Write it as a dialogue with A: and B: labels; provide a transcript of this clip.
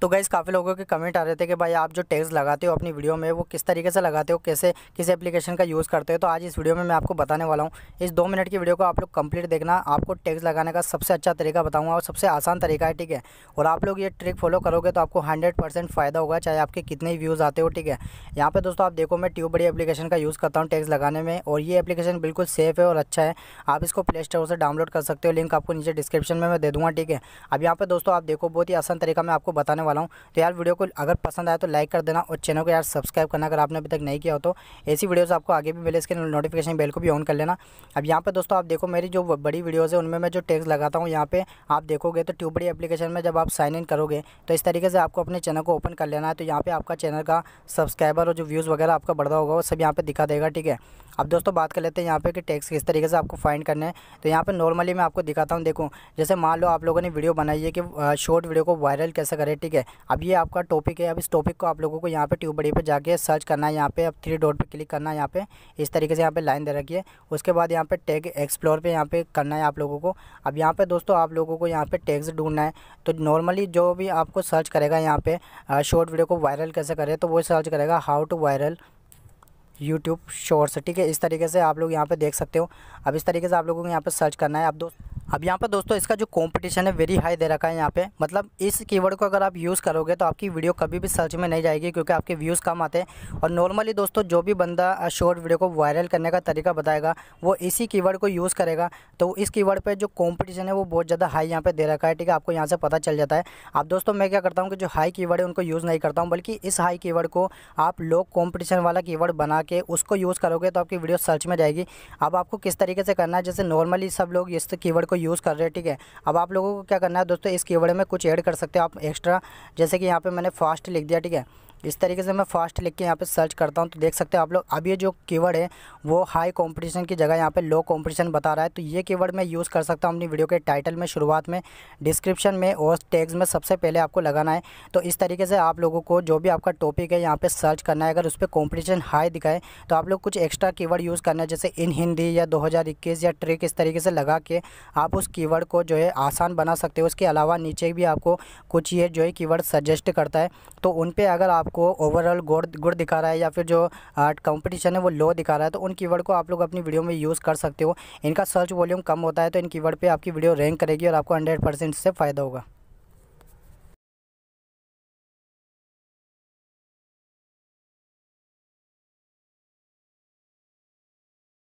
A: तो गाइज़ काफ़ी लोगों के कमेंट आ रहे थे कि भाई आप जो टैक्स लगाते हो अपनी वीडियो में वो किस तरीके से लगाते हो कैसे किस एप्लीकेशन का यूज़ करते हो तो आज इस वीडियो में मैं आपको बताने वाला हूँ इस दो मिनट की वीडियो को आप लोग कंप्लीट देखना आपको टैक्स लगाने का सबसे अच्छा तरीका बताऊँगा और सबसे आसान तरीका है ठीक है और आप लोग ये ट्रिक फॉलो करोगे तो आपको हंड्रेड फ़ायदा होगा चाहे आपके कितने व्यूज़ आते हो ठीक है यहाँ पर दोस्तों आप देखो मैं ट्यूब बड़ी एप्लीकेशन का यूज़ करता हूँ टैक्स लगाने में और ये एप्लीकेशन बिल्कुल सेफ़ है और अच्छा है आप इसको प्ले स्टोर से डाउनलोड कर सकते हो लिंक आपको नीचे डिस्क्रिप्शन में मैं दे दूँगा ठीक है अब यहाँ पर दोस्तों आप देखो बहुत ही आसान तरीका मैं आपको बताने वाला हूँ तो यार वीडियो को अगर पसंद आया तो लाइक कर देना और चैनल को यार सब्सक्राइब करना अगर आपने अभी तक नहीं किया हो तो ऐसी वीडियोज़ आपको आगे भी मिले इसके नोटिफिकेशन बेल को भी ऑन कर लेना अब यहाँ पर दोस्तों आप देखो मेरी जो बड़ी वीडियोज़ है उनमें मैं जो टैक्स लगाता हूँ यहाँ पर आप देखोगे तो ट्यूबड़ी एप्लीकेशन में जब आप साइन इन करोगे तो इस तरीके से आपको अपने चैनल को ओपन कर लेना है तो यहाँ पर आपका चैनल का सब्सक्राइबर और जो व्यूज़ वगैरह आपका बढ़ रहा होगा वो सब यहाँ पर दिखा देगा ठीक है अब दोस्तों बात कर लेते हैं यहाँ पे कि टैक्स किस तरीके से आपको फाइंड करना है तो यहाँ पे नॉर्मली मैं आपको दिखाता हूँ देखो जैसे मान लो आप लोगों ने वीडियो बनाई है कि शॉर्ट वीडियो को वायरल कैसे करें ठीक है अब ये आपका टॉपिक है अब इस टॉपिक को आप लोगों को यहाँ पर ट्यूब बड़ी पर जाके सर्च करना है यहाँ पे अब थ्री डॉट पर क्लिक करना है यहाँ पे इस तरीके से यहाँ पर लाइन दे रखी है उसके बाद यहाँ पर टैग एक्सप्लोर पर यहाँ पर करना है आप लोगों को अब यहाँ पर दोस्तों आप लोगों को यहाँ पर टैक्स ढूंढना है तो नॉर्मली जो भी आपको सर्च करेगा यहाँ पर शॉर्ट वीडियो को वायरल कैसे करें तो वो सर्च करेगा how to viral YouTube shorts ठीक है इस तरीके से आप लोग यहाँ पे देख सकते हो अब इस तरीके से आप लोगों को यहाँ पे सर्च करना है आप दोस्त अब यहाँ पर दोस्तों इसका जो कंपटीशन है वेरी हाई दे रखा है यहाँ पे मतलब इस कीवर्ड को अगर आप यूज़ करोगे तो आपकी वीडियो कभी भी सर्च में नहीं जाएगी क्योंकि आपके व्यूज़ कम आते हैं और नॉर्मली दोस्तों जो भी बंदा शॉर्ट वीडियो को वायरल करने का तरीका बताएगा वो इसी कीवर्ड को यूज़ करेगा तो इस कीवर्ड पर जो कॉम्पिटिशन है वो बहुत ज़्यादा हाई यहाँ पर दे रखा है ठीक है आपको यहाँ से पता चल जाता है आप दोस्तों मैं क्या करता हूँ कि जो हाई की है उनको यूज़ नहीं करता हूँ बल्कि इस हाई की को आप लो कॉम्पिटिशन वाला कीवर्ड बना के उसको यूज़ करोगे तो आपकी वीडियो सर्च में जाएगी अब आपको किस तरीके से करना है जैसे नॉर्मली सब लोग इस की को यूज़ कर रहे हैं ठीक है अब आप लोगों को क्या करना है दोस्तों इस कीवर्ड में कुछ ऐड कर सकते हो आप एक्स्ट्रा जैसे कि यहाँ पर मैंने फास्ट लिख दिया ठीक है इस तरीके से मैं फास्ट लिख के यहाँ पे सर्च करता हूँ तो देख सकते हो आप लोग अब ये जो कीवर्ड है वो हाई कंपटीशन की जगह यहाँ पे लो कंपटीशन बता रहा है तो ये कीवर्ड मैं यूज़ कर सकता हूँ अपनी वीडियो के टाइटल में शुरुआत में डिस्क्रिप्शन में और टैग्स में सबसे पहले आपको लगाना है तो इस तरीके से आप लोगों को जो भी आपका टॉपिक है यहाँ पर सर्च करना है अगर उस पर कॉम्पिटिशन हाई दिखाए तो आप लोग कुछ एक्स्ट्रा कीवर्ड यूज़ करना है जैसे इन हिंदी या दो या ट्रिक इस तरीके से लगा के आप उस कीवर्ड को जो है आसान बना सकते हो उसके अलावा नीचे भी आपको कुछ ये जो है कीवर्ड सजेस्ट करता है तो उन पर अगर आप आपको ओवरऑल गोड गुड दिखा रहा है या फिर जो कंपटीशन है वो लो दिखा रहा है तो उन कीवर्ड को आप लोग अपनी वीडियो में यूज़ कर सकते हो इनका सर्च वॉल्यूम कम होता है तो इन कीवर्ड पे आपकी वीडियो रैंक करेगी और आपको हंड्रेड परसेंट से फ़ायदा होगा